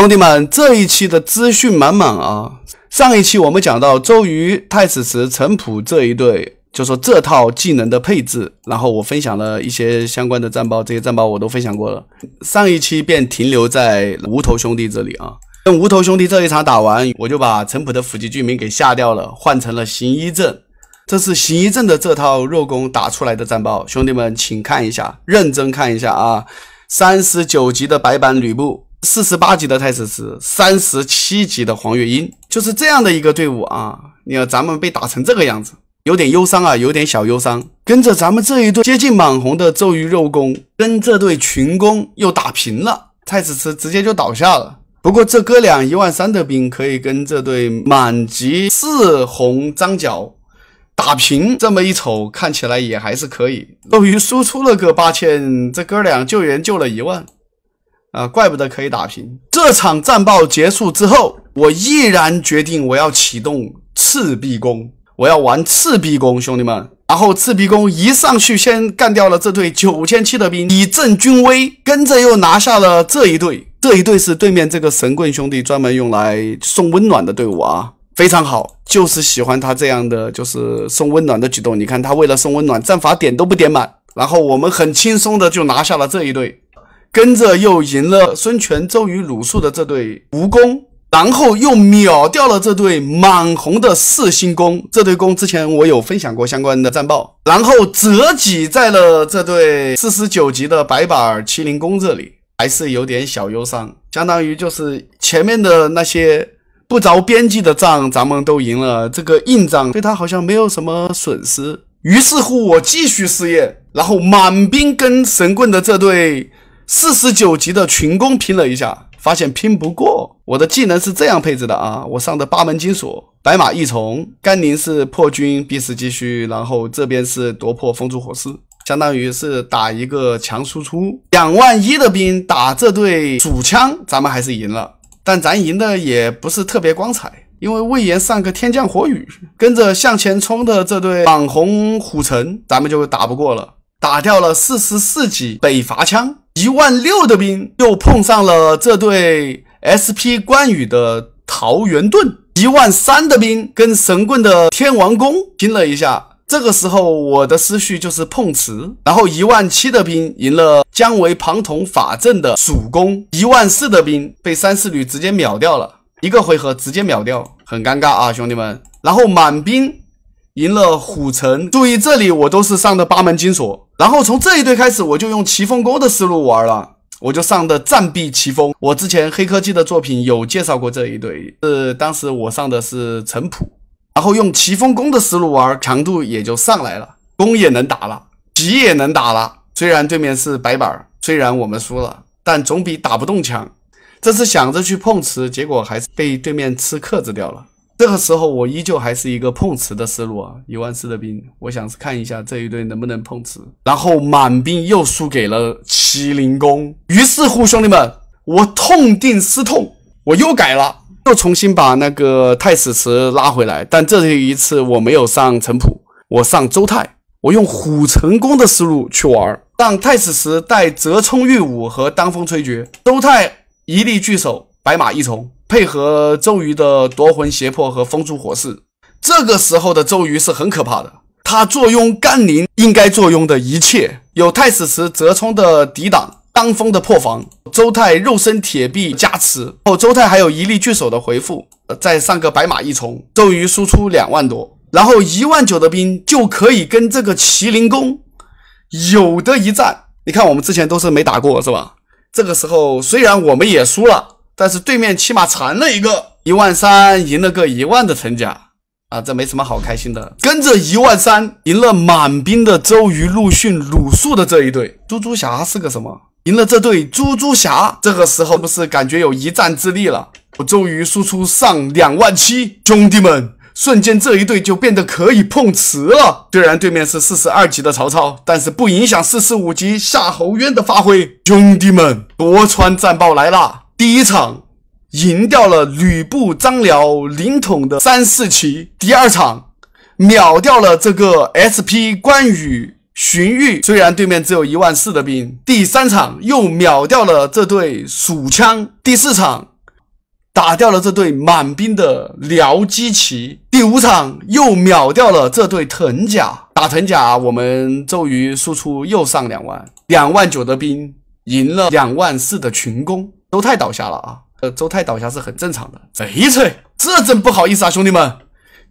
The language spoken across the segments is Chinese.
兄弟们，这一期的资讯满满啊！上一期我们讲到周瑜、太史慈、陈普这一对，就说这套技能的配置。然后我分享了一些相关的战报，这些战报我都分享过了。上一期便停留在无头兄弟这里啊，跟无头兄弟这一场打完，我就把陈普的伏级居民给下掉了，换成了行医阵。这是行医阵的这套肉攻打出来的战报，兄弟们请看一下，认真看一下啊！三十九级的白板吕布。四十八级的太子池，三十七级的黄月英，就是这样的一个队伍啊。你看咱们被打成这个样子，有点忧伤啊，有点小忧伤。跟着咱们这一队接近满红的咒鱼肉攻，跟这队群攻又打平了，太子池直接就倒下了。不过这哥俩一万三的兵可以跟这队满级四红张角打平，这么一瞅看起来也还是可以。斗鱼输出了个八千，这哥俩救援救了一万。啊，怪不得可以打平。这场战报结束之后，我毅然决定我要启动赤壁攻，我要玩赤壁攻，兄弟们。然后赤壁攻一上去，先干掉了这队九千七的兵，以振军威。跟着又拿下了这一队，这一队是对面这个神棍兄弟专门用来送温暖的队伍啊，非常好，就是喜欢他这样的就是送温暖的举动。你看他为了送温暖，战法点都不点满，然后我们很轻松的就拿下了这一队。跟着又赢了孙权、周瑜、鲁肃的这对蜈蚣，然后又秒掉了这对满红的四星弓，这对弓之前我有分享过相关的战报，然后折戟在了这对四十九级的白板麒麟弓这里，还是有点小忧伤。相当于就是前面的那些不着边际的仗咱们都赢了，这个硬仗对他好像没有什么损失。于是乎我继续试验，然后满兵跟神棍的这对。四十九级的群攻拼了一下，发现拼不过。我的技能是这样配置的啊，我上的八门金锁、白马异虫、甘宁是破军、必死继续，然后这边是夺破风烛火势。相当于是打一个强输出，两万一的兵打这对主枪，咱们还是赢了。但咱赢的也不是特别光彩，因为魏延上个天降火雨，跟着向前冲的这对网红虎臣，咱们就打不过了，打掉了四十四级北伐枪。一万六的兵又碰上了这对 S P 关羽的桃源盾，一万三的兵跟神棍的天王弓拼了一下。这个时候我的思绪就是碰瓷。然后一万七的兵赢了姜维庞统法阵的蜀攻，一万四的兵被三四旅直接秒掉了，一个回合直接秒掉，很尴尬啊，兄弟们。然后满兵赢了虎城，注意这里我都是上的八门金锁。然后从这一队开始，我就用奇峰弓的思路玩了，我就上的战必奇峰。我之前黑科技的作品有介绍过这一队，是当时我上的是陈普，然后用奇峰弓的思路玩，强度也就上来了，弓也能打了，戟也能打了。虽然对面是白板，虽然我们输了，但总比打不动强。这次想着去碰瓷，结果还是被对面吃克制掉了。这个时候，我依旧还是一个碰瓷的思路啊，一万四的兵，我想是看一下这一队能不能碰瓷，然后满兵又输给了麒麟弓。于是乎，兄弟们，我痛定思痛，我又改了，又重新把那个太史慈拉回来，但这一次我没有上陈普，我上周泰，我用虎成功的思路去玩，让太史慈带折冲御武和当风吹绝，周泰一力聚首，白马一冲。配合周瑜的夺魂胁迫和封烛火势，这个时候的周瑜是很可怕的。他坐拥甘宁应该坐拥的一切，有太史慈、折冲的抵挡，当风的破防，周泰肉身铁壁加持。后周泰还有一力巨手的回复，再上个白马一冲，周瑜输出两万多，然后一万九的兵就可以跟这个麒麟弓有的一战。你看我们之前都是没打过，是吧？这个时候虽然我们也输了。但是对面起码残了一个一万三，赢了个一万的成甲啊，这没什么好开心的。跟着一万三赢了满兵的周瑜、陆逊、鲁肃的这一队，猪猪侠是个什么？赢了这对猪猪侠，这个时候不是感觉有一战之力了？周瑜输出上两万七，兄弟们，瞬间这一队就变得可以碰瓷了。虽然对面是四十二级的曹操，但是不影响四十五级夏侯渊的发挥。兄弟们，夺川战报来了。第一场赢掉了吕布、张辽、凌统的三四旗，第二场秒掉了这个 SP 关羽、荀彧，虽然对面只有一万四的兵。第三场又秒掉了这对蜀枪，第四场打掉了这对满兵的辽机旗，第五场又秒掉了这对藤甲。打藤甲，我们周瑜输出又上两万两万九的兵，赢了两万四的群攻。周泰倒下了啊！呃，周泰倒下是很正常的。贼翠，这真不好意思啊，兄弟们，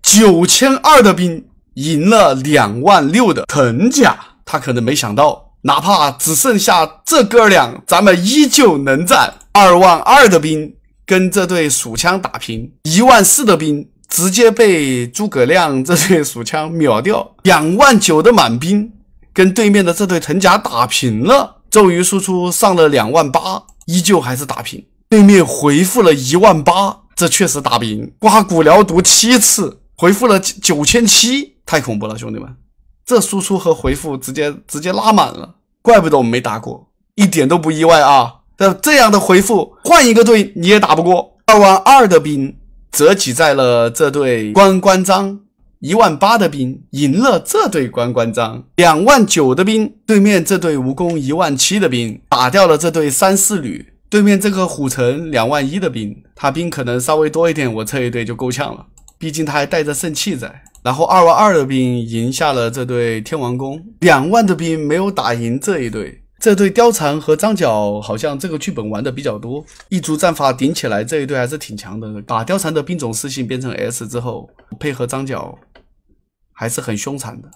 九千二的兵赢了两万六的藤甲，他可能没想到，哪怕只剩下这哥俩，咱们依旧能战。二万二的兵跟这对鼠枪打平，一万四的兵直接被诸葛亮这对鼠枪秒掉。两万九的满兵跟对面的这对藤甲打平了，周瑜输出上了两万八。依旧还是打平，对面回复了一万八，这确实打不赢。刮骨疗毒七次，回复了九千七，太恐怖了，兄弟们，这输出和回复直接直接拉满了，怪不得我们没打过，一点都不意外啊！这这样的回复，换一个队你也打不过。二万二的兵则挤在了这对关关张。一万八的兵赢了这对关关张，两万九的兵对面这对蜈蚣一万七的兵打掉了这对三四旅，对面这个虎臣两万一的兵，他兵可能稍微多一点，我这一队就够呛了，毕竟他还带着圣器在。然后二万二的兵赢下了这对天王宫，两万的兵没有打赢这一队，这对貂蝉和张角好像这个剧本玩的比较多，一株战法顶起来这一队还是挺强的，打貂蝉的兵种私性变成 S 之后，配合张角。还是很凶残的，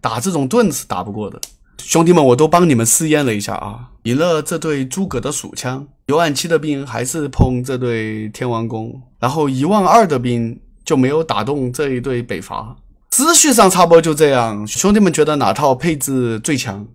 打这种盾是打不过的。兄弟们，我都帮你们试验了一下啊，赢了这对诸葛的鼠枪，一万七的兵还是碰这对天王弓，然后一万二的兵就没有打动这一对北伐。思绪上差不多就这样，兄弟们觉得哪套配置最强？